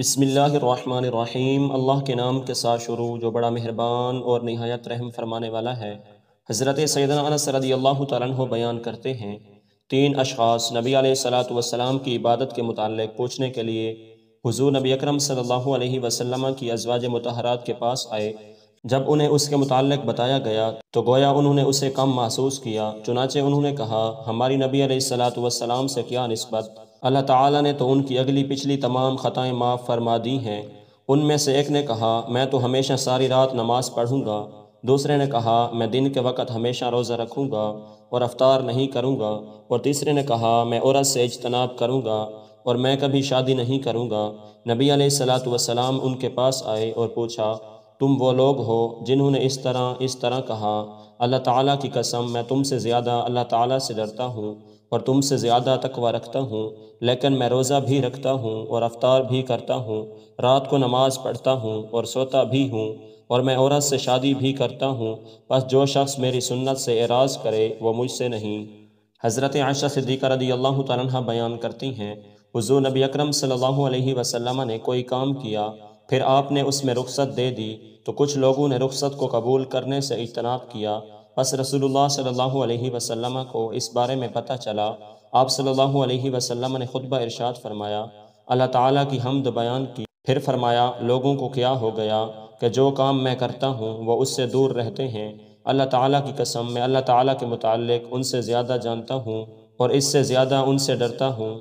बसमीम अल्लाह के नाम के साथ शुरू जो बड़ा मेहरबान और नहायत रहम फरमाने वाला है हज़रत सैदनासरदी अल्लाह तह बयान करते हैं तीन अशास नबी वसलाम की इबादत के मतलब पूछने के लिए हुजूर नबी अकरम सल्लल्लाहु अलैहि वसल्लम की अजवाज मतहरात के पास आए जब उन्हें उसके मुतालिक बताया गया तो गोया उन्होंने उसे कम महसूस किया चुनाचे उन्होंने कहा हमारी नबी वसलाम से क्या नस्बत अल्लाह ताला ने तो उनकी अगली पिछली तमाम ख़ताएँ माफ़ फरमा दी हैं उनमें से एक ने कहा मैं तो हमेशा सारी रात नमाज़ पढ़ूँगा दूसरे ने कहा मैं दिन के वक़्त हमेशा रोज़ा रखूँगा और अफ्तार नहीं करूँगा और तीसरे ने कहा मैं औरत से इजतनाब करूँगा और मैं कभी शादी नहीं करूँगा नबी सलाम उनके पास आए और पूछा तुम वो लोग हो जिन्होंने इस तरह इस तरह कहा अल्लाह ताला की कसम मैं तुमसे ज़्यादा अल्लाह ताला से डरता हूँ और तुमसे ज़्यादा तकवा रखता हूँ लेकिन मैं रोज़ा भी रखता हूँ और अवतार भी करता हूँ रात को नमाज़ पढ़ता हूँ और सोता भी हूँ और मैं औरत से शादी भी करता हूँ बस जो शख्स मेरी सुन्नत से एराज करे वह मुझसे नहीं हज़रत आयशा सिद्दीक़ा रदी अल्लाह तह बयान करती हैं हजू नबी अकरम सल्लल्लाहु अलैहि वसल्लम ने कोई काम किया फिर आपने उसमें रुख्सत दे दी तो कुछ लोगों ने रुख्सत को कबूल करने से इजतनाब किया बस रसूलुल्लाह सल्लल्लाहु अलैहि वसल्लम को इस बारे में पता चला आप सल्लल्लाहु अलैहि वसल्लम ने खुतबा इरशाद फरमाया अल्लाह ताला की हमद बयान की फिर फरमाया लोगों को क्या हो गया कि जो काम मैं करता हूँ वह उससे दूर रहते हैं अल्लाह ताली की कसम मैं अल्लाह ताली के मुतल उनसे ज़्यादा जानता हूँ और इससे ज़्यादा उनसे डरता हूँ